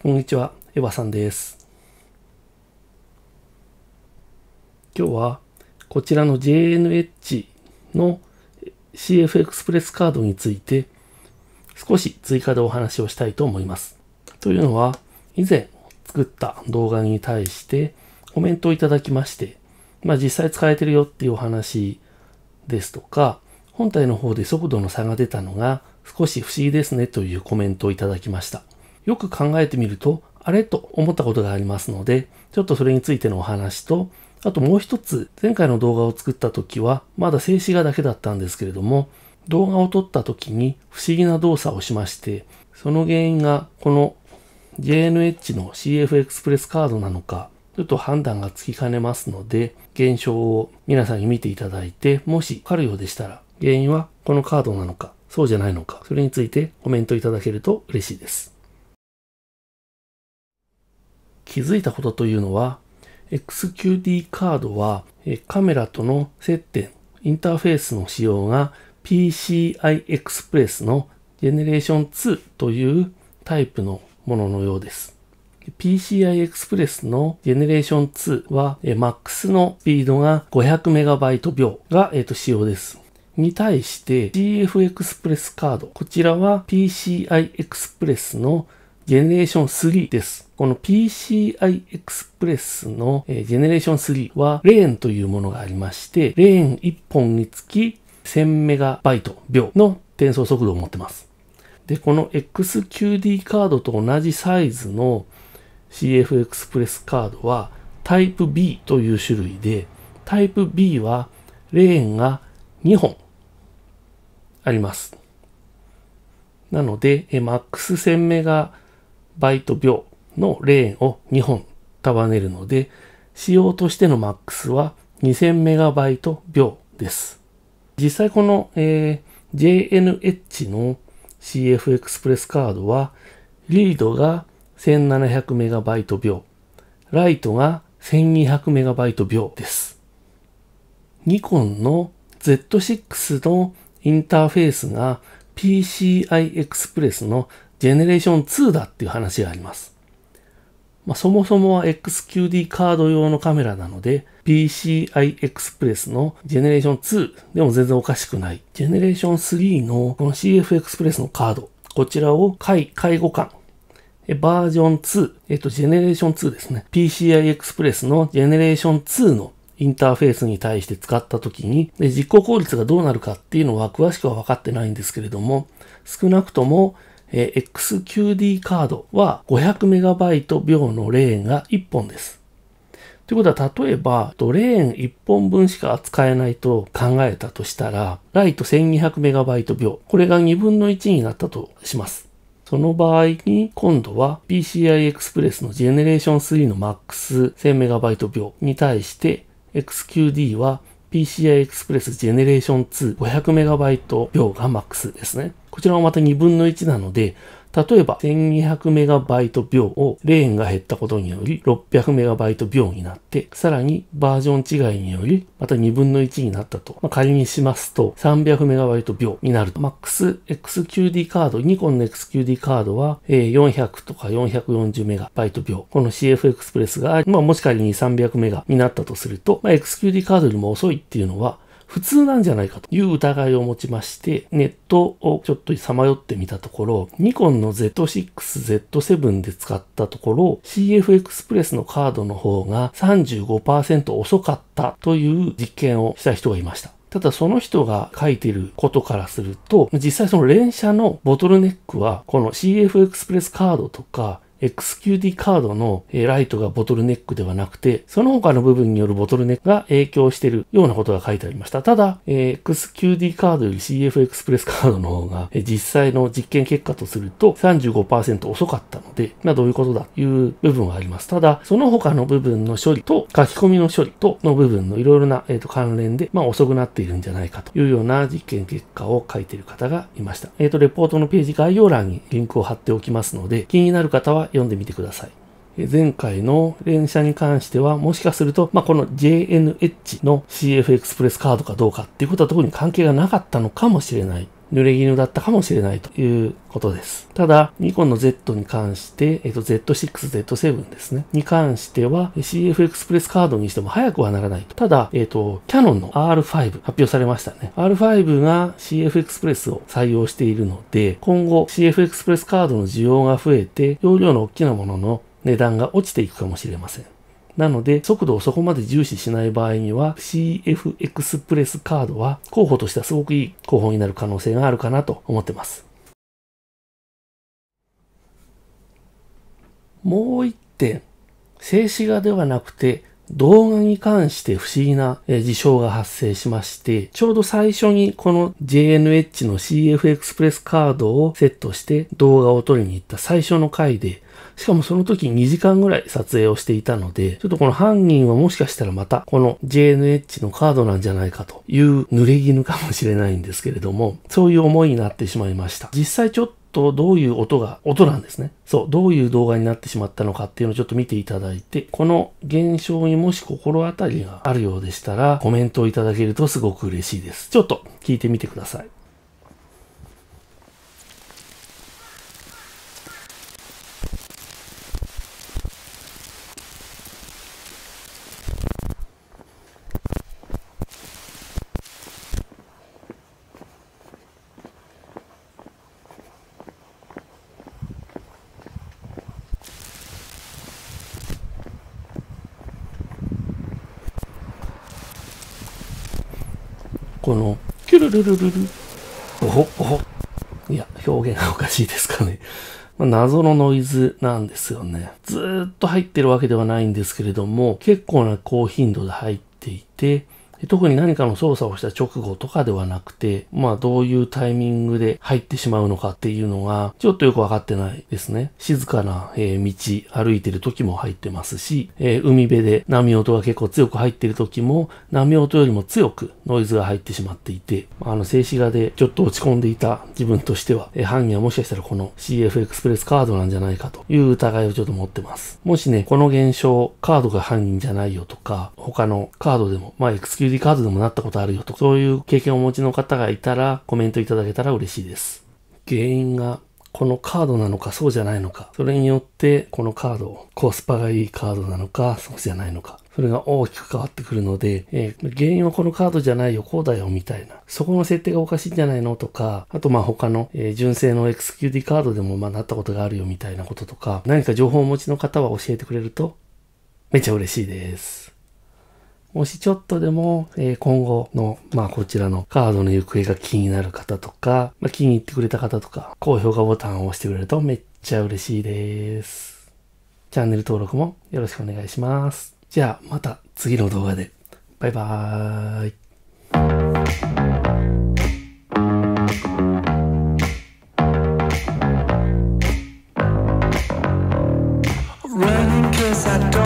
こんにちは、エヴァさんです。今日はこちらの JNH の CF エクスプレスカードについて少し追加でお話をしたいと思います。というのは、以前作った動画に対してコメントをいただきまして、まあ実際使えてるよっていうお話ですとか、本体の方で速度の差が出たのが少し不思議ですねというコメントをいただきました。よく考えてみると、あれと思ったことがありますので、ちょっとそれについてのお話と、あともう一つ、前回の動画を作った時は、まだ静止画だけだったんですけれども、動画を撮った時に不思議な動作をしまして、その原因がこの JNH の CF エクスプレスカードなのか、ちょっと判断がつきかねますので、現象を皆さんに見ていただいて、もしわかるようでしたら、原因はこのカードなのか、そうじゃないのか、それについてコメントいただけると嬉しいです。気づいたことというのは、XQD カードはカメラとの接点、インターフェースの仕様が PCI Express のジェネレーション2というタイプのもののようです。PCI Express のジェネレーション2は MAX のスピードが 500MB 秒が、えと仕様です。に対して GF Express カード、こちらは PCI Express のジェネレーション3です。この PCI Express の、えジェネレーション3はレーンというものがありまして、レーン1本につき 1000MB 秒の転送速度を持ってます。で、この XQD カードと同じサイズの CF x p r プレスカードはタイプ B という種類で、タイプ B はレーンが2本あります。なので、MAX1000 メガバイト秒のレーンを2本束ねるので、仕様としてのマックスは2 0 0 0イト秒です。実際この、えー、JNH の CF エクスプレスカードは、リードが1 7 0 0イト秒、ライトが1 2 0 0イト秒です。ニコンの Z6 のインターフェースが PCI エクスプレスのジェネレーション2だっていう話があります。まあ、そもそもは XQD カード用のカメラなので、PCI Express のジェネレーション2でも全然おかしくない。ジェネレーション3のこの CF Express のカード、こちらを介介護官、バージョン2、えっと、ジェネレーション2ですね。PCI Express のジェネレーション2のインターフェースに対して使った時にで、実行効率がどうなるかっていうのは詳しくは分かってないんですけれども、少なくともえー、XQD カードは 500MB 秒のレーンが1本です。ということは、例えば、レーン1本分しか扱えないと考えたとしたら、ライト 1200MB 秒、これが2分の1になったとします。その場合に、今度は PCI Express の Generation 3の MAX 1000MB 秒に対して、XQD は PCI Express Generation 2 500MB 秒が MAX ですね。こちらもまた2分の1なので、例えば 1200MB 秒をレーンが減ったことにより 600MB 秒になって、さらにバージョン違いによりまた2分の1になったと、まあ、仮にしますと 300MB 秒になると。MAX XQD カード、ニコンの XQD カードは400とか 440MB 秒。この CF エクスプレスが、まあ、もし仮に 300MB になったとすると、まあ、XQD カードよりも遅いっていうのは普通なんじゃないかという疑いを持ちまして、ネットをちょっとさまよってみたところ、ニコンの Z6、Z7 で使ったところ、CF エクスプレスのカードの方が35%遅かったという実験をした人がいました。ただその人が書いてることからすると、実際その連射のボトルネックは、この CF エクスプレスカードとか XQD カードのライトがボトルネックではなくて、その他の部分によるボトルネックが影響しているようなことが書いてありました。ただ、XQD カードより CF エクスプレスカードの方が、実際の実験結果とすると35%遅かったので、まあどういうことだという部分はあります。ただ、その他の部分の処理と書き込みの処理との部分のいろいろな、関連で、まあ遅くなっているんじゃないかというような実験結果を書いている方がいました。えっ、ー、と、レポートのページ概要欄にリンクを貼っておきますので、気になる方は読んでみてください。前回の連写に関しては、もしかすると、まあ、この JNH の CF エクスプレスカードかどうかっていうことは特に関係がなかったのかもしれない。濡れ衣だったかもしれないということです。ただ、ニコンの Z に関して、えっと、Z6、Z7 ですね。に関しては、CF エクスプレスカードにしても早くはならないと。ただ、えっと、キャノンの R5 発表されましたね。R5 が CF エクスプレスを採用しているので、今後 CF エクスプレスカードの需要が増えて、容量の大きなものの値段が落ちていくかもしれません。なので、速度をそこまで重視しない場合には、CF エクスプレスカードは候補としてはすごくいい候補になる可能性があるかなと思ってます。もう一点、静止画ではなくて、動画に関して不思議な事象が発生しまして、ちょうど最初にこの JNH の CF エクスプレスカードをセットして動画を撮りに行った最初の回で、しかもその時2時間ぐらい撮影をしていたので、ちょっとこの犯人はもしかしたらまた、この JNH のカードなんじゃないかという濡れ衣かもしれないんですけれども、そういう思いになってしまいました。実際ちょっとどういう音が、音なんですね。そう、どういう動画になってしまったのかっていうのをちょっと見ていただいて、この現象にもし心当たりがあるようでしたら、コメントをいただけるとすごく嬉しいです。ちょっと聞いてみてください。この、キュルルルルル。いや、表現がおかしいですかね。まあ、謎のノイズなんですよね。ずっと入ってるわけではないんですけれども、結構な高頻度で入っていて、特に何かの操作をした直後とかではなくて、まあどういうタイミングで入ってしまうのかっていうのが、ちょっとよくわかってないですね。静かな、えー、道歩いてる時も入ってますし、えー、海辺で波音が結構強く入ってる時も、波音よりも強くノイズが入ってしまっていて、あの静止画でちょっと落ち込んでいた自分としては、えー、犯人はもしかしたらこの CF エクスプレスカードなんじゃないかという疑いをちょっと持ってます。もしね、この現象、カードが犯人じゃないよとか、他のカードでも、まあエクスキュ SD カードでもなったことあるよと、そういう経験をお持ちの方がいたら、コメントいただけたら嬉しいです。原因が、このカードなのかそうじゃないのか、それによって、このカード、コスパがいいカードなのか、そうじゃないのか、それが大きく変わってくるので、えー、原因はこのカードじゃないよ、こうだよ、みたいな。そこの設定がおかしいんじゃないのとか、あとまあ他の、えー、純正の XQD カードでもまあなったことがあるよ、みたいなこととか、何か情報をお持ちの方は教えてくれると、めっちゃ嬉しいです。もしちょっとでも、えー、今後の、まあこちらのカードの行方が気になる方とか、まあ、気に入ってくれた方とか、高評価ボタンを押してくれるとめっちゃ嬉しいです。チャンネル登録もよろしくお願いします。じゃあまた次の動画で。バイバーイ。Running cause I don't